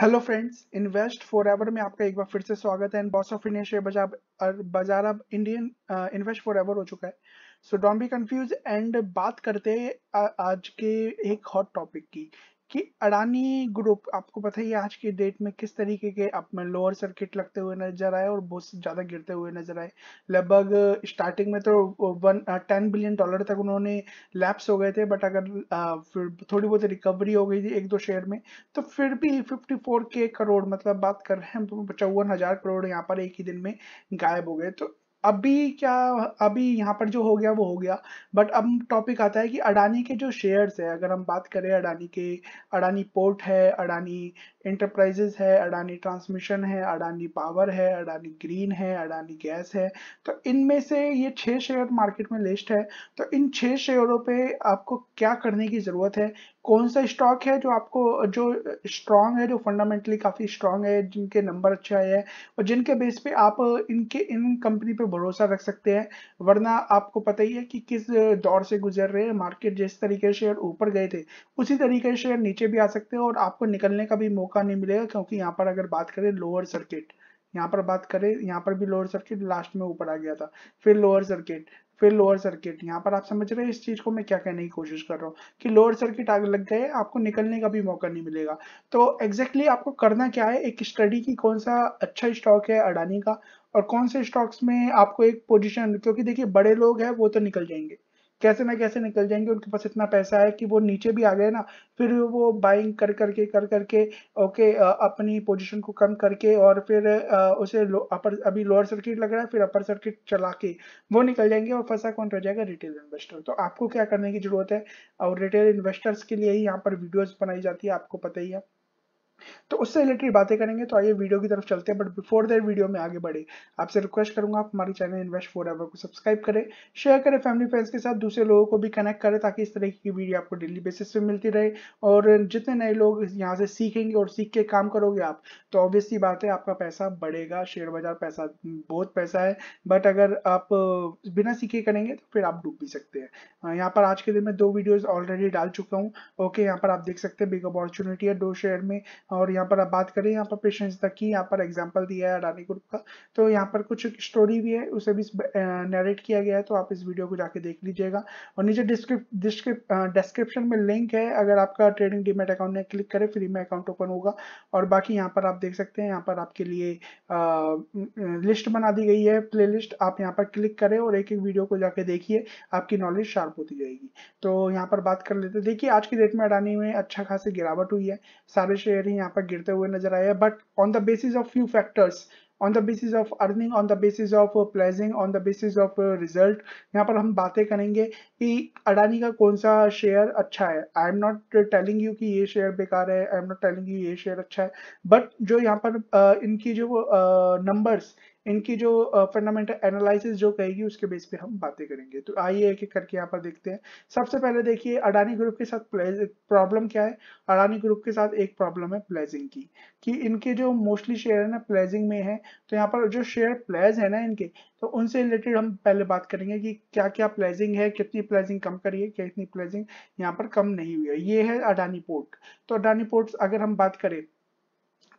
hello friends invest forever में आपका एक बार फिर से स्वागत है and boss of Indian share बाजार बाजार अब इंडियन इन्वेस्ट फॉर एवर हो चुका है so don't be confuse and बात करते हैं आज के एक हॉट टॉपिक की कि अडानी ग्रुप आपको पता ही आज की डेट में किस तरीके के अप में लोअर सर्किट लगते हुए नजर आए और बहुत ज़्यादा गिरते हुए नजर आए लगभग स्टार्टिंग में तो वन टेन बिलियन डॉलर तक उन्होंने लैप्स हो गए थे बट अगर आ, uh, फिर थोड़ी बहुत रिकवरी हो गई थी एक दो शेयर में तो फिर भी फिफ्टी फोर के करोड़ मतलब बात कर रहे हैं तो चौवन हज़ार करोड़ यहाँ पर एक ही दिन में गायब हो गए तो अभी क्या अभी यहाँ पर जो हो गया वो हो गया बट अब टॉपिक आता है कि अडानी के जो शेयर्स है अगर हम बात करें अडानी के अडानी पोर्ट है अडानी इंटरप्राइजेस है अडानी ट्रांसमिशन है अडानी पावर है अडानी ग्रीन है अडानी गैस है तो इनमें से ये छः शेयर मार्केट में लिस्ट है तो इन छः शेयरों पर आपको क्या करने की ज़रूरत है कौन सा स्टॉक है जो आपको जो स्ट्रांग है जो फंडामेंटली काफ़ी स्ट्रांग है जिनके नंबर अच्छे आए हैं और जिनके बेस पे आप इनके इन कंपनी पे भरोसा रख सकते हैं वरना आपको पता ही है कि किस दौर से गुजर रहे हैं मार्केट जिस तरीके शेयर ऊपर गए थे उसी तरीके से शेयर नीचे भी आ सकते हैं और आपको निकलने का भी मौका नहीं मिलेगा क्योंकि यहाँ पर अगर बात करें लोअर सर्किट यहाँ पर बात करें यहाँ पर भी लोअर सर्किट लास्ट में ऊपर आ गया था फिर लोअर सर्किट फिर लोअर सर्किट यहाँ पर आप समझ रहे हैं इस चीज को मैं क्या कहने की कोशिश कर रहा हूँ कि लोअर सर्किट आग लग गए आपको निकलने का भी मौका नहीं मिलेगा तो एग्जैक्टली exactly आपको करना क्या है एक स्टडी की कौन सा अच्छा स्टॉक है अडानी का और कौन से स्टॉक्स में आपको एक पोजीशन क्योंकि देखिए बड़े लोग हैं वो तो निकल जाएंगे कैसे ना कैसे निकल जाएंगे उनके पास इतना पैसा है कि वो नीचे भी आ गए ना फिर वो बाइंग कर करके कर करके ओके अपनी पोजीशन को कम करके और फिर उसे अपर अभी लोअर सर्किट लग रहा है फिर अपर सर्किट चला के वो निकल जाएंगे और फंसा कौन रह जाएगा रिटेल इन्वेस्टर तो आपको क्या करने की जरूरत है और रिटेल इन्वेस्टर्स के लिए ही यहाँ पर वीडियोज बनाई जाती है आपको पता ही है तो उससे रिलेटेड बातें करेंगे तो आइए वीडियो की तरफ चलते हैं बट बिफोर दैट वीडियो में आगे बढ़े आपसे रिक्वेस्ट करूंगा आप हमारे चैनल इन्वेस्ट फॉर एवर को सब्सक्राइब करें शेयर करें फैमिली फ्रेंड्स के साथ दूसरे लोगों को भी कनेक्ट करें ताकि इस तरह की वीडियो आपको डेली बेसिस पे मिलती रहे और जितने नए लोग यहाँ से सीखेंगे और सीख के काम करोगे आप तो ऑब्वियसली बात है आपका पैसा बढ़ेगा शेयर बाजार पैसा बहुत पैसा है बट अगर आप बिना सीखे करेंगे तो फिर आप डूब भी सकते हैं यहाँ पर आज के दिन में दो वीडियोज ऑलरेडी डाल चुका हूँ ओके यहाँ पर आप देख सकते हैं बिग अपॉर्चुनिटी है दो शेयर में और यहाँ पर आप बात करें यहाँ पर पेशेंट्स तक की यहाँ पर एग्जाम्पल दिया है अडानी ग्रुप का तो यहाँ पर कुछ स्टोरी भी है उसे भी नरेट किया गया है तो आप इस वीडियो को जाके देख लीजिएगा और नीचे डिस्क्रिप्शन में लिंक है अगर आपका ट्रेडिंग डीमेट अकाउंट में क्लिक करें फ्री में अकाउंट ओपन होगा और बाकी यहाँ पर आप देख सकते हैं यहाँ पर आपके लिए लिस्ट बना दी गई है प्ले आप यहाँ पर क्लिक करें और एक एक वीडियो को जाके देखिए आपकी नॉलेज शार्प होती जाएगी तो यहाँ पर बात कर लेते देखिए आज की डेट में अडानी में अच्छा खासी गिरावट हुई है सारे शेयर ही कहीं यहाँ पर गिरते हुए नजर आए हैं but on the basis of few factors on the basis of earning on the basis of pledging on the basis of result यहाँ पर हम बातें करेंगे कि अडानी का कौन सा शेयर अच्छा है I am not telling you कि ये शेयर बेकार है I am not telling you ये शेयर अच्छा है बट जो यहाँ पर uh, इनकी जो नंबर्स uh, इनकी जो फंडामेंटल एनालिसिस जो कहेगी उसके बेस पे हम बातें करेंगे तो आइए एक एक करके यहाँ पर देखते हैं सबसे पहले देखिए अडानी ग्रुप के साथ प्रॉब्लम क्या है अडानी ग्रुप के साथ एक प्रॉब्लम है प्लेजिंग की कि इनके जो मोस्टली शेयर है ना प्लेजिंग में है तो यहाँ पर जो शेयर प्लेज है ना इनके तो उनसे रिलेटेड हम पहले बात करेंगे कि क्या क्या प्लेजिंग है कितनी प्लेजिंग कम करी है कितनी प्लेजिंग यहाँ पर कम नहीं हुई है ये है अडानी पोर्ट तो अडानी पोर्ट अगर हम बात करें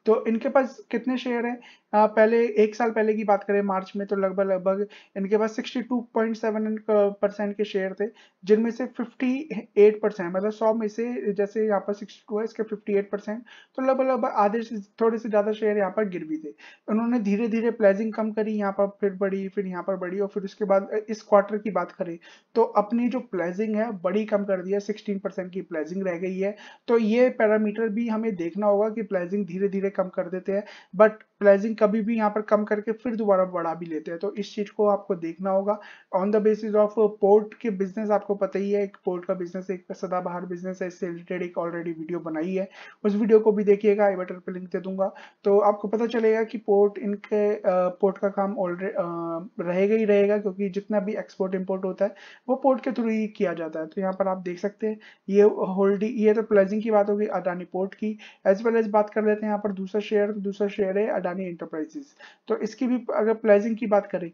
तो इनके पास कितने शेयर हैं हाँ, पहले एक साल पहले की बात करें मार्च में तो लगभग लगभग इनके पास 62.7 परसेंट uh, के शेयर थे जिनमें से 58 परसेंट मतलब 100 में से जैसे यहाँ पर 62 है इसके 58 परसेंट तो लगभग लगभग आधे से थोड़े से ज़्यादा शेयर यहाँ पर गिर भी थे उन्होंने धीरे धीरे प्लेजिंग कम करी यहाँ पर फिर बढ़ी फिर यहाँ पर बढ़ी और फिर उसके बाद इस क्वार्टर की बात करें तो अपनी जो प्लेजिंग है बड़ी कम कर दिया सिक्सटीन की प्लेजिंग रह गई है तो ये पैरामीटर भी हमें देखना होगा कि प्लेजिंग धीरे धीरे कम कर देते हैं बट प्राइसिंग कभी भी यहाँ पर कम करके फिर दोबारा बढ़ा भी लेते हैं तो इस चीज को आपको देखना होगा on the basis of port के बिजनेस आपको पता ही है एक पोर्ट का बिजनेस एक सदाबहार बिजनेस है इससे रिलेटेड एक ऑलरेडी वीडियो बनाई है उस वीडियो को भी देखिएगा आई बटन पर लिंक दे दूंगा तो आपको पता चलेगा कि पोर्ट इनके पोर्ट का काम ऑलरेडी रहेगा ही रहेगा क्योंकि जितना भी एक्सपोर्ट इम्पोर्ट होता है वो पोर्ट के थ्रू ही किया जाता है तो यहाँ पर आप देख सकते हैं ये होल्डिंग ये तो प्लेजिंग की बात होगी अडानी पोर्ट की एज वेल एज बात कर लेते हैं यहाँ पर दूसरा शेयर दूसरा शेयर है अडानी इंटरप्राइजेस तो इसकी भी अगर प्लेजिंग की बात करें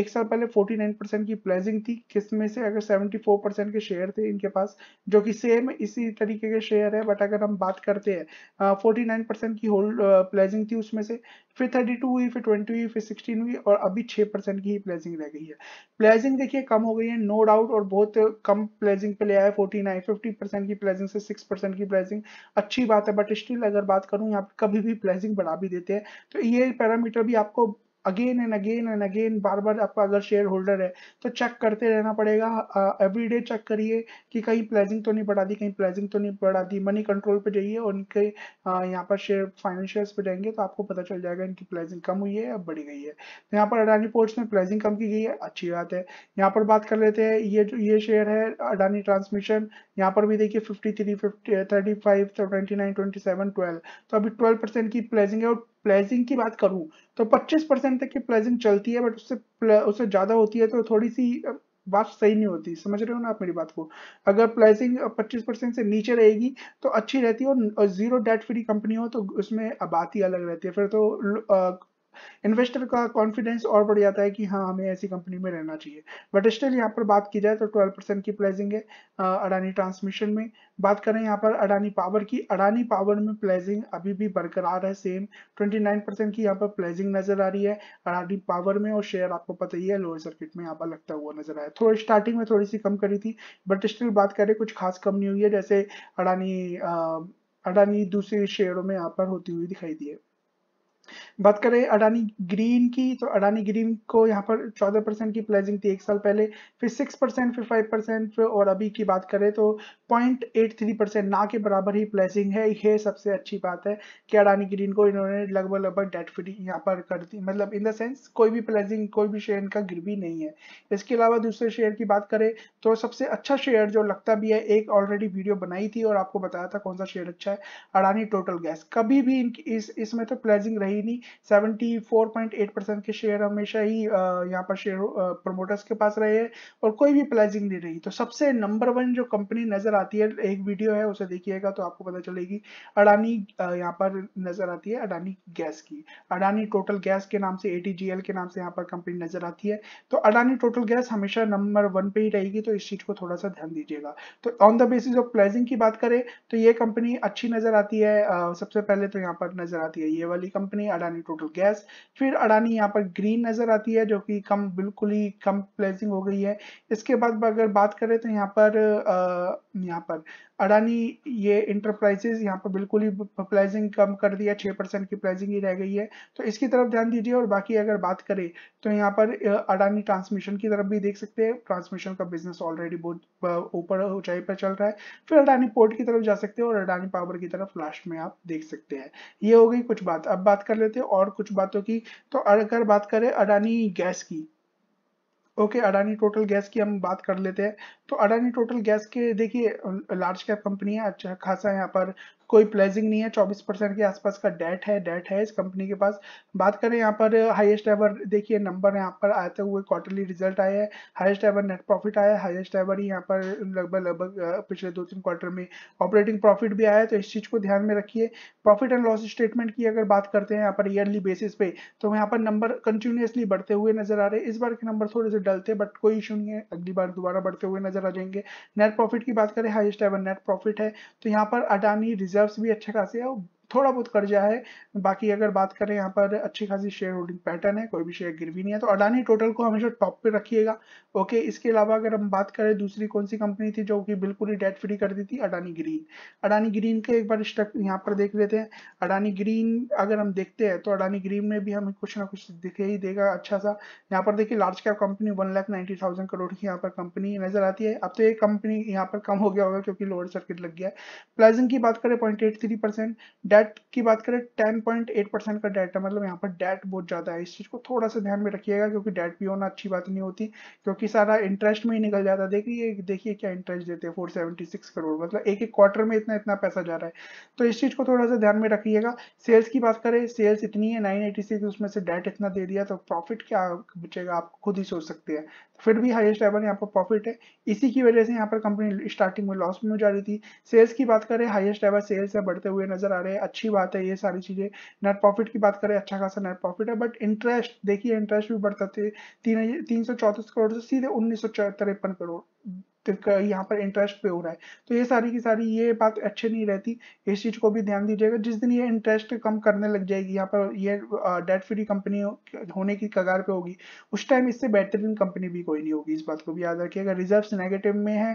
एक साल पहले 49 परसेंट की प्लेजिंग थी किसमें से अगर 74 परसेंट के शेयर थे इनके पास जो कि सेम इसी तरीके के शेयर है बट अगर हम बात करते हैं फोर्टी नाइन परसेंट की होल्ड प्लेजिंग थी उसमें से फिर थर्टी टू हुई फिर ट्वेंटी हुई फिर सिक्सटीन हुई और अभी छः परसेंट की ही प्लेजिंग रह गई है प्लेजिंग देखिए कम हो गई है नो डाउट और बहुत कम प्लेजिंग पे ले आया फोर्टी नाइन फिफ्टी परसेंट की प्लेजिंग से सिक्स परसेंट की प्लेजिंग अच्छी बात है बट स्टिल अगर बात करूँ यहाँ पे कभी भी प्लेजिंग बढ़ा भी देते हैं तो ये पैरामीटर भी आपको again and again and again बार बार आपका अगर शेयर होल्डर है तो चेक करते रहना पड़ेगा एवरी डे चेक करिए कि कहीं प्लेजिंग तो नहीं बढ़ा दी कहीं प्लेजिंग तो नहीं बढ़ा दी मनी कंट्रोल पे जाइए उनके यहाँ पर शेयर फाइनेंशियल्स पे जाएंगे तो आपको पता चल जाएगा इनकी प्लेजिंग कम हुई है या बढ़ी गई है तो यहाँ पर अडानी पोर्ट्स में प्लेजिंग कम की गई है अच्छी बात है यहाँ पर बात कर लेते हैं ये जो ये शेयर है अडानी ट्रांसमिशन यहाँ पर भी देखिए fifty three fifty thirty five twenty nine twenty seven twelve तो अभी ट्वेल्व परसेंट की प्लेजिंग है और प्लेजिंग की बात करूं तो 25 परसेंट तक की प्लेजिंग चलती है बट उससे उससे ज़्यादा होती है तो थोड़ी सी बात सही नहीं होती समझ रहे हो ना आप मेरी बात को अगर प्लेजिंग 25 परसेंट से नीचे रहेगी तो अच्छी रहती है और जीरो डेट फ्री कंपनी हो तो उसमें बात ही अलग रहती है फिर तो इन्वेस्टर का कॉन्फिडेंस और बढ़ जाता है कि हाँ हमें ऐसी कंपनी में रहना चाहिए बट स्टिल यहाँ पर बात की जाए तो 12 परसेंट की प्लेजिंग है अडानी ट्रांसमिशन में बात करें यहाँ पर अडानी पावर की अडानी पावर में प्लेजिंग अभी भी बरकरार है सेम 29 परसेंट की यहाँ पर प्लेजिंग नजर आ रही है अडानी पावर में और शेयर आपको पता ही है लोअर सर्किट में यहाँ पर लगता हुआ नजर आया थोड़ी स्टार्टिंग में थोड़ी सी कम करी थी बट स्टिल बात करें कुछ खास कम नहीं हुई है जैसे अडानी अडानी दूसरे शेयरों में यहाँ पर होती हुई दिखाई दी है बात करें अडानी ग्रीन की तो अडानी ग्रीन को यहाँ पर 14 परसेंट की प्लेजिंग थी एक साल पहले फिर 6 परसेंट फिर 5 परसेंट फिर और अभी की बात करें तो 0.83 परसेंट ना के बराबर ही प्लेजिंग है यह सबसे अच्छी बात है कि अडानी ग्रीन को इन्होंने लगभग लगभग डेट फ्री यहाँ पर कर दी मतलब इन द सेंस कोई भी प्लेजिंग कोई भी शेयर इनका गिरवी नहीं है इसके अलावा दूसरे शेयर की बात करें तो सबसे अच्छा शेयर जो लगता भी है एक ऑलरेडी वीडियो बनाई थी और आपको बताया था कौन सा शेयर अच्छा है अडानी टोटल गैस कभी भी इनकी इसमें तो प्लेजिंग रही ही नहीं seventy four point eight percent के शेयर हमेशा ही यहाँ पर शेयर प्रमोटर्स के पास रहे हैं और कोई भी प्लेजिंग नहीं रही तो सबसे नंबर वन जो कंपनी नजर आती है एक वीडियो है उसे देखिएगा तो आपको पता चलेगी अडानी यहाँ पर नजर आती है अडानी गैस की अडानी टोटल गैस के नाम से एटीजीएल के नाम से यहाँ पर कंपनी नजर आती है तो अडानी टोटल गैस हमेशा नंबर वन पे ही रहेगी तो इस चीज को थोड़ा सा ध्यान दीजिएगा तो on the basis of pledging की बात करें तो ये कंपनी अच्छी नजर आती है सबसे पहले तो यहाँ पर नजर आती है ये वाली कंपनी अडानी टोटल गैस फिर अडानी यहाँ पर ग्रीन नजर आती है जो कि कम बिल्कुल ही कम प्लेसिंग हो गई है इसके बाद अगर बात करें तो यहाँ पर यहाँ पर अडानी ये इंटरप्राइजेस यहाँ पर बिल्कुल ही प्राइजिंग कम कर दिया छः परसेंट की प्राइजिंग ही रह गई है तो इसकी तरफ ध्यान दीजिए और बाकी अगर बात करें तो यहाँ पर अडानी ट्रांसमिशन की तरफ भी देख सकते हैं ट्रांसमिशन का बिजनेस ऑलरेडी बहुत ऊपर ऊंचाई पर चल रहा है फिर अडानी पोर्ट की तरफ जा सकते हैं और अडानी पावर की तरफ लास्ट में आप देख सकते हैं ये हो गई कुछ बात अब बात कर लेते हैं और कुछ बातों की तो अगर बात करें अडानी गैस की okay okay, Adani total gas की हम बात कर लेते हैं तो अडानी टोटल गैस के देखिए लार्ज कैप कंपनी है अच्छा खासा यहाँ पर कोई प्लेजिंग नहीं है चौबीस परसेंट के आसपास का डेट है डेट है इस कंपनी के पास बात करें यहाँ पर हाईएस्ट एवर देखिए नंबर यहाँ पर आते हुए क्वार्टरली रिजल्ट आया है हाईएस्ट एवर नेट प्रॉफिट आया है हाईएस्ट एवर ही यहाँ पर लगभग लगभग पिछले दो तीन क्वार्टर में ऑपरेटिंग प्रॉफिट भी आया है तो इस चीज़ को ध्यान में रखिए प्रॉफिट एंड लॉस स्टेटमेंट की अगर बात करते हैं यहाँ पर ईयरली बेसिस पे तो यहाँ पर नंबर कंटिन्यूसली बढ़ते हुए नजर आ रहे हैं इस बार के नंबर थोड़े से डलते बट कोई इशू नहीं है अगली बार दोबारा बढ़ते हुए नजर आ जाएंगे नेट प्रॉफिट की बात करें हाईएस्ट एवर नेट प्रॉफिट है तो यहाँ पर अडानी रिजल्ट रिजर्व्स भी अच्छे खासे है और थोड़ा बहुत कर्जा है बाकी अगर बात करें यहाँ पर अच्छी खासी शेयर होल्डिंग पैटर्न है कोई भी शेयर गिर भी नहीं है तो अडानी टोटल को हमेशा टॉप पे रखिएगा ओके इसके अलावा अगर हम बात करें दूसरी कौन सी कंपनी थी जो कि बिल्कुल ही डेट फ्री कर दी थी अडानी ग्रीन अडानी ग्रीन के एक बार स्टक यहाँ पर देख लेते हैं अडानी ग्रीन अगर हम देखते हैं तो अडानी ग्रीन में भी हमें कुछ ना कुछ दिखे ही देगा अच्छा सा यहाँ पर देखिए large cap company one lakh ninety thousand crore की यहाँ पर कंपनी नजर आती है अब तो ये कंपनी यहाँ पर कम हो गया होगा क्योंकि लोअर सर्किट लग गया है प्लाइजिंग की बात करें point eight three percent debt की बात करें टेन पॉइंट एट परसेंट का डेट है मतलब यहाँ पर डेट बहुत ज़्यादा है इस चीज़ को थोड़ा सा ध्यान में रखिएगा क्योंकि डेट भी होना अच्छी बात नहीं होती क्योंकि सारा इंटरेस्ट में ही निकल जाता है देखिए देखिए क्या इंटरेस्ट देते हैं 476 करोड़ मतलब एक एक क्वार्टर में इतना इतना पैसा जा रहा है तो इस चीज़ को थोड़ा सा ध्यान में रखिएगा सेल्स की बात करें सेल्स इतनी है नाइन उसमें से डेट इतना दे दिया तो प्रॉफिट क्या बचेगा आप खुद ही सोच सकते हैं फिर भी हाइस्ट लेवल यहाँ पर प्रॉफिट है इसी की वजह से यहाँ पर कंपनी स्टार्टिंग में लॉस में जा रही थी सेल्स की बात करें हाइस्ट लेवल सेल्स है बढ़ते हुए नजर आ रहे हैं अच्छी बात है ये सारी चीज़ें नेट प्रॉफिट की बात करें अच्छा खासा नेट प्रॉफिट है बट इंटरेस्ट देखिए इंटरेस्ट भी बढ़ता थे तीन तीन सौ चौंतीस करोड़ से सीधे उन्नीस सौ तिरपन करोड़ यहाँ पर इंटरेस्ट पे हो रहा है तो ये सारी की सारी ये बात अच्छी नहीं रहती इस चीज को भी ध्यान दीजिएगा जिस दिन ये इंटरेस्ट कम करने लग जाएगी यहाँ पर ये डेट फ्री कंपनी होने की कगार पे होगी उस टाइम इससे बेहतरीन कंपनी भी कोई नहीं होगी इस बात को भी याद रखिएगा रिजर्व नेगेटिव में है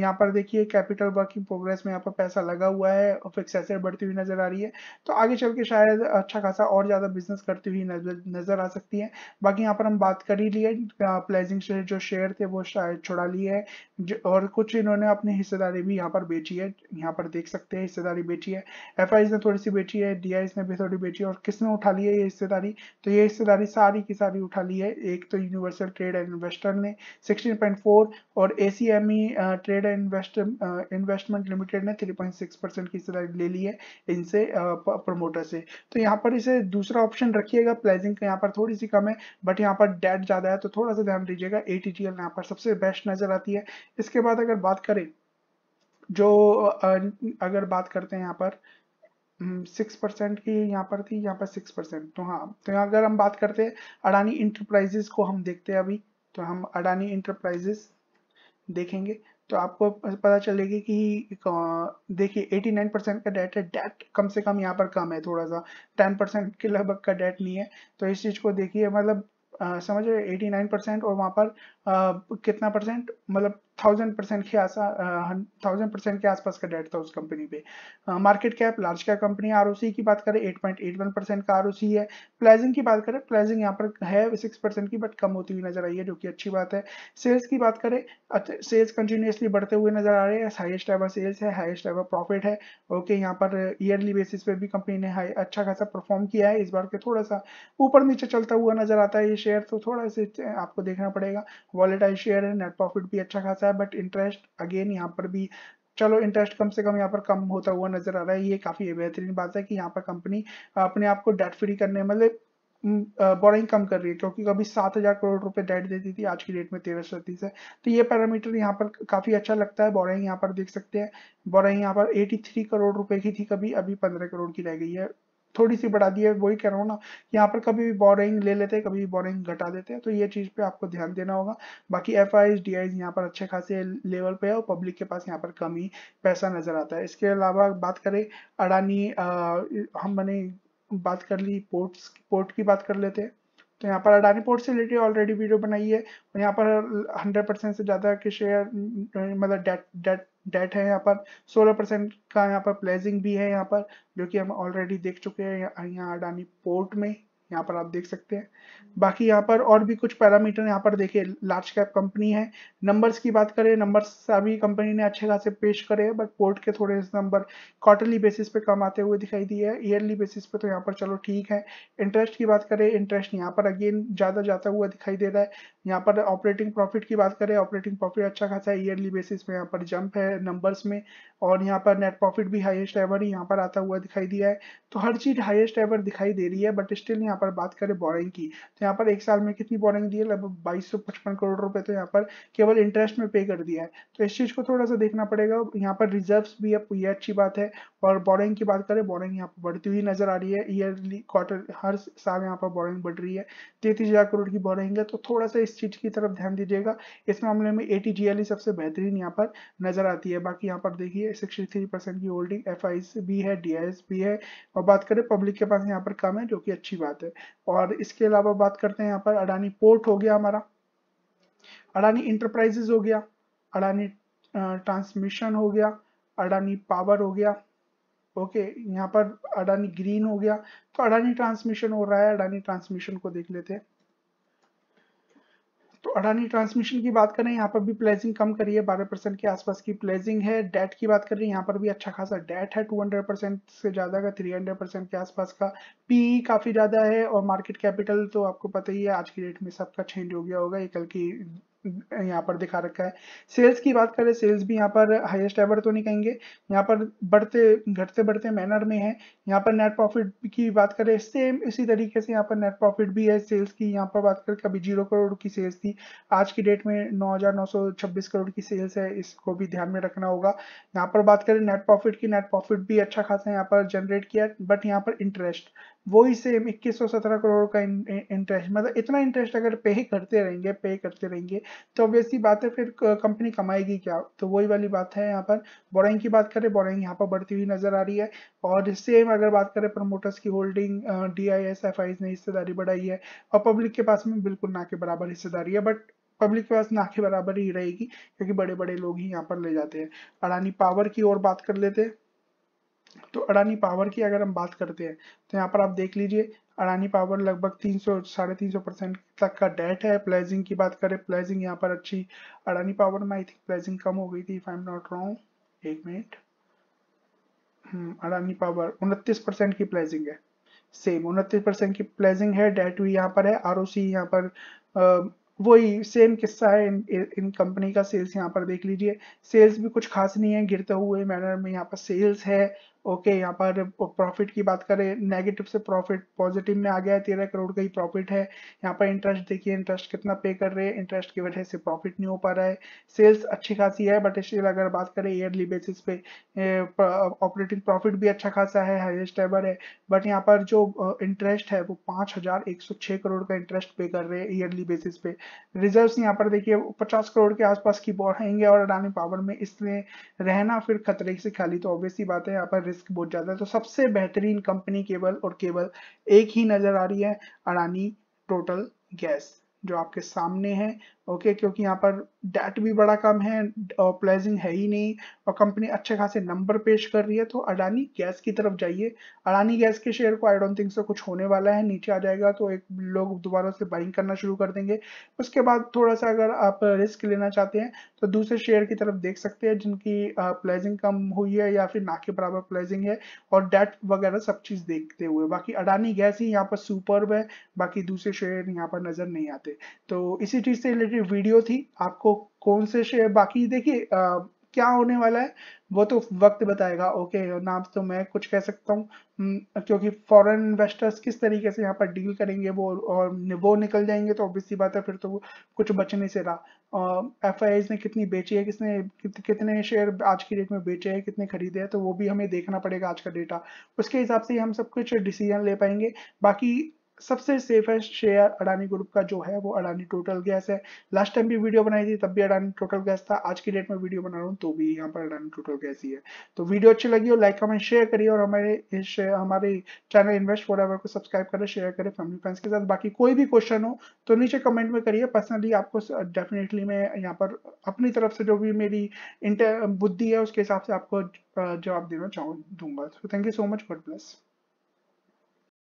यहाँ पर देखिए कैपिटल वर्किंग प्रोग्रेस में यहाँ पर पैसा लगा हुआ है फिक्स एसेट बढ़ती हुई नजर आ रही है तो आगे चल के शायद अच्छा खासा और ज्यादा बिजनेस करती हुई नजर आ सकती है बाकी यहाँ पर हम बात कर ही लिए प्लेजिंग जो शेयर थे वो शायद छुड़ा लिए है और कुछ इन्होंने अपनी हिस्सेदारी भी यहाँ पर बेची है यहाँ पर देख सकते हैं हिस्सेदारी बेची है एफ ने थोड़ी सी बेची है डी ने भी थोड़ी बेची है और किसने उठा ली है ये हिस्सेदारी तो ये हिस्सेदारी सारी की सारी उठा ली है एक तो यूनिवर्सल ट्रेड एंड इन्वेस्टर ने 16.4 और a trade and invest investment limited ने थ्री परसेंट की हिस्सेदारी ले ली है इनसे प्रमोटर से तो यहाँ पर इसे दूसरा ऑप्शन रखिएगा प्लेजिंग यहाँ पर थोड़ी सी कम है बट यहाँ पर डेट ज़्यादा है तो थोड़ा सा ध्यान दीजिएगा ए यहाँ पर सबसे बेस्ट नजर आती है इसके बाद अगर बात करें जो अगर बात करते हैं यहाँ पर सिक्स हम्म, परसेंट की यहाँ पर थी यहाँ पर सिक्स परसेंट तो हाँ तो यहाँ अगर हम बात करते हैं अडानी इंटरप्राइजेस को हम देखते हैं अभी तो हम अडानी इंटरप्राइजेस देखेंगे तो आपको पता चलेगी कि देखिए 89 परसेंट का डेट है डेट कम से कम यहाँ पर कम है थोड़ा सा 10 परसेंट के लगभग का डेट नहीं है तो इस चीज़ को देखिए मतलब समझ रहे 89 परसेंट और वहाँ पर आ, कितना परसेंट मतलब थाउजेंड परसेंट के थाउजेंड परसेंट के आसपास का डेट था उस कंपनी पे market cap large cap company R की बात करें eight point eight one percent का आर है प्लाइजिंग की बात करें प्लाइजिंग यहाँ पर है सिक्स परसेंट की बट कम होती हुई नजर आई है जो कि अच्छी बात है सेल्स की बात करें सेल्स कंटिन्यूसली बढ़ते हुए नजर आ रहे हैं हाइस्ट एवर सेल्स है हाइस्ट एवर प्रॉफिट है ओके यहाँ पर ईयरली बेसिस पे भी कंपनी ने हाई अच्छा खासा परफॉर्म किया है इस बार के थोड़ा सा ऊपर नीचे चलता हुआ नजर आता है ये शेयर तो थोड़ा सा आपको देखना पड़ेगा वॉलेटाइल शेयर है नेट प्रॉफिट भी अच्छा खासा सकता है बट इंटरेस्ट अगेन यहाँ पर भी चलो इंटरेस्ट कम से कम यहाँ पर कम होता हुआ नजर आ रहा है ये काफी बेहतरीन बात है कि यहाँ पर कंपनी अपने आप को डेट फ्री करने मतलब बोरिंग कम कर रही है क्योंकि कभी सात हजार करोड़ रुपए डेट देती थी आज की डेट में तेरह सौ तीस है तो ये पैरामीटर यहाँ पर काफी अच्छा लगता है बोरिंग यहाँ पर देख सकते हैं बोरिंग यहाँ पर एटी थ्री करोड़ रुपए की थी कभी अभी पंद्रह करोड़ की रह गई है थोड़ी सी बढ़ा दी है वही कह रहा हूँ ना यहाँ पर कभी भी बोरिंग ले लेते हैं कभी भी बोरिंग घटा देते हैं तो ये चीज़ पे आपको ध्यान देना होगा बाकी एफ आई डी आईज यहाँ पर अच्छे खासे लेवल पे है और पब्लिक के पास यहाँ पर कम ही पैसा नजर आता है इसके अलावा बात करें अडानी हम मैंने बात कर ली पोर्ट्स पोर्ट की बात कर लेते हैं तो यहाँ पर अडानी पोर्ट से रिलेटेड ऑलरेडी वीडियो बनाई है और यहाँ पर 100 परसेंट से ज़्यादा के शेयर मतलब डेट डेट डेट है यहाँ पर 16 परसेंट का यहाँ पर प्लेजिंग भी है यहाँ पर जो कि हम ऑलरेडी देख चुके हैं यहाँ अडानी पोर्ट में यहाँ पर आप देख सकते हैं बाकी यहाँ पर और भी कुछ पैरामीटर यहाँ पर देखिए लार्ज कैप कंपनी है नंबर्स की बात करें नंबर्स अभी कंपनी ने अच्छे खासे पेश करे हैं बट पोर्ट के थोड़े नंबर क्वार्टरली बेसिस पे कम आते हुए दिखाई दिए है ईयरली बेसिस पे तो यहाँ पर चलो ठीक है इंटरेस्ट की बात करें इंटरेस्ट यहाँ पर अगेन ज़्यादा जाता हुआ दिखाई दे रहा है यहाँ पर ऑपरेटिंग प्रॉफिट की बात करें ऑपरेटिंग प्रॉफिट अच्छा खासा है ईयरली बेसिस में यहाँ पर जंप है नंबर्स में और यहाँ पर नेट प्रॉफिट भी हाईएस्ट एवर ही यहाँ पर आता हुआ दिखाई दिया है तो हर चीज हाईएस्ट एवर दिखाई दे रही है बट स्टिल यहाँ पर बात करें बोरिंग की तो यहाँ पर एक साल में कितनी बोरिंग दी है लगभग बाईस करोड़ रुपए तो यहाँ पर केवल इंटरेस्ट में पे कर दिया है तो इस चीज को थोड़ा सा देखना पड़ेगा यहाँ पर रिजर्व भी अब ये अच्छी बात है और बोरिंग की बात करें बोरिंग यहाँ पर बढ़ती हुई नजर आ रही है ईयरली क्वार्टर हर साल यहाँ पर बोरिंग बढ़ रही है तैतीस करोड़ की बोरिंग है तो थोड़ा सा इस चीज की तरफ ध्यान दीजिएगा इस मामले में ए e सबसे बेहतरीन यहाँ पर नजर आती है बाकी यहाँ पर देखिए 63 परसेंट की होल्डिंग एफ भी है डी भी है और बात करें पब्लिक के पास यहाँ पर कम है जो कि अच्छी बात है और इसके अलावा बात करते हैं यहाँ पर अडानी पोर्ट हो गया हमारा अडानी इंटरप्राइजेज हो गया अडानी ट्रांसमिशन हो गया अडानी पावर हो गया ओके यहाँ पर अडानी ग्रीन हो गया तो अडानी ट्रांसमिशन हो रहा है अडानी ट्रांसमिशन को देख लेते हैं तो अडानी ट्रांसमिशन की बात करें यहाँ पर भी प्लेजिंग कम करी है बारह परसेंट के आसपास की प्लेजिंग है डेट की बात करें यहाँ पर भी अच्छा खासा डेट है टू हंड्रेड परसेंट से ज़्यादा का थ्री हंड्रेड परसेंट के आसपास का पी e काफ़ी ज़्यादा है और मार्केट कैपिटल तो आपको पता ही है आज की डेट में सबका चेंज हो गया होगा ये कल की यहाँ पर दिखा रखा है सेल्स की बात करें सेल्स भी यहाँ पर हाईएस्ट एवर तो नहीं कहेंगे यहाँ पर बढ़ते घटते बढ़ते मैनर में है यहाँ पर नेट प्रॉफिट की बात करें सेम इसी तरीके से यहाँ पर नेट प्रॉफिट भी है सेल्स की यहाँ पर बात करें कभी जीरो करोड़ की सेल्स थी आज की डेट में नौ करोड़ की सेल्स है इसको भी ध्यान में रखना होगा यहाँ पर बात करें नेट प्रॉफिट की नेट प्रॉफिट भी अच्छा खासा यहाँ पर जनरेट किया बट यहाँ पर इंटरेस्ट वही सेम इक्कीस सौ सत्रह करोड़ का इंटरेस्ट मतलब इतना इंटरेस्ट अगर पे करते रहेंगे पे करते रहेंगे तो ऑब्वियसली बात है फिर कंपनी कमाएगी क्या तो वही वाली बात है यहाँ पर बोरिंग की बात करें बोरिंग यहाँ पर बढ़ती हुई नजर आ रही है और सेम अगर बात करें प्रमोटर्स की holding D I S F I ने हिस्सेदारी बढ़ाई है और पब्लिक के पास में बिल्कुल ना के बराबर हिस्सेदारी है बट पब्लिक के पास ना के बराबर ही रहेगी क्योंकि बड़े बड़े लोग ही यहाँ पर ले जाते हैं अडानी पावर की और बात कर लेते हैं तो अडानी पावर की अगर हम बात करते हैं तो यहाँ पर आप देख लीजिए अडानी पावर लगभग तीन सौ साढ़े तीन सौ परसेंट तक का डेट है प्लेजिंग की बात करें प्लेजिंग यहाँ पर अच्छी अडानी पावर में आई थिंक प्लेजिंग कम हो गई थी if I am not wrong एक मिनट हम्म, अडानी पावर उनतीस परसेंट की प्लेजिंग है सेम उनतीस परसेंट की प्लेजिंग है डेट भी यहाँ पर है आर यहाँ पर वही सेम किस्सा है इन इन कंपनी का सेल्स यहाँ पर देख लीजिए सेल्स भी कुछ खास नहीं है गिरते हुए मैनर में यहाँ पर सेल्स है ओके यहाँ पर प्रॉफिट की बात करें नेगेटिव से प्रॉफिट पॉजिटिव में आ गया है तेरह करोड़ का ही प्रॉफिट है यहाँ पर इंटरेस्ट देखिए इंटरेस्ट कितना पे कर रहे हैं इंटरेस्ट की वजह से प्रॉफिट नहीं हो पा रहा है सेल्स अच्छी खासी है बट स्टिल अगर बात करें ईयरली बेसिस पे ऑपरेटिंग प्रॉफिट भी अच्छा खासा है हाइस्ट एवर है बट यहाँ पर जो इंटरेस्ट है वो पाँच करोड़ का इंटरेस्ट पे कर रहे हैं ईयरली बेसिस पे रिजर्व यहाँ पर देखिए पचास करोड़ के आसपास की बढ़ाएंगे और अडानी पावर में इसलिए रहना फिर खतरे से खाली तो ऑब्वियसली बात है यहाँ पर रिस्क बहुत ज़्यादा है तो सबसे बेहतरीन कंपनी केवल और केवल एक ही नज़र आ रही है अडानी टोटल गैस जो आपके सामने है ओके okay, क्योंकि यहाँ पर डेट भी बड़ा कम है और प्लेजिंग है ही नहीं और कंपनी अच्छे खासे नंबर पेश कर रही है तो अडानी गैस की तरफ जाइए अडानी गैस के शेयर को आई डोंट थिंक से कुछ होने वाला है नीचे आ जाएगा तो एक लोग दोबारा से बाइंग करना शुरू कर देंगे उसके बाद थोड़ा सा अगर आप रिस्क लेना चाहते हैं तो दूसरे शेयर की तरफ देख सकते हैं जिनकी प्लेजिंग कम हुई है या फिर ना के बराबर प्लेजिंग है और डेट वगैरह सब चीज़ देखते हुए बाकी अडानी गैस ही यहाँ पर सुपर है बाकी दूसरे शेयर यहाँ पर नज़र नहीं आते तो इसी चीज़ से रिलेटेड रिलेटेड वीडियो थी आपको कौन से शेयर बाकी देखिए क्या होने वाला है वो तो वक्त बताएगा ओके नाम तो मैं कुछ कह सकता हूँ हम्म, क्योंकि फॉरेन इन्वेस्टर्स किस तरीके से यहाँ पर डील करेंगे वो और वो निकल जाएंगे तो ऑब्वियसली बात है फिर तो कुछ बचने से रहा एफ ने कितनी बेची है किसने कित, कितने शेयर आज की डेट में बेचे हैं कितने खरीदे हैं तो वो भी हमें देखना पड़ेगा आज का डेटा उसके हिसाब से हम सब कुछ डिसीजन ले पाएंगे बाकी सबसे सेफेस्ट शेयर अडानी ग्रुप का जो है वो अडानी टोटल गैस है लास्ट टाइम भी वीडियो बनाई थी तब भी अडानी टोटल गैस था आज की डेट में वीडियो बना रहा हूँ तो भी यहाँ पर अडानी टोटल गैस ही है तो वीडियो अच्छी लगी हो लाइक कमेंट शेयर करिए और हमारे इस हमारे चैनल इन्वेस्ट फॉर को सब्सक्राइब करें शेयर करें फैमिली फ्रेंड्स के साथ बाकी कोई भी क्वेश्चन हो तो नीचे कमेंट में करिए पर्सनली आपको डेफिनेटली मैं यहाँ पर अपनी तरफ से जो भी मेरी बुद्धि है उसके हिसाब से आपको जवाब देना चाहूँ दूंगा thank you so much God bless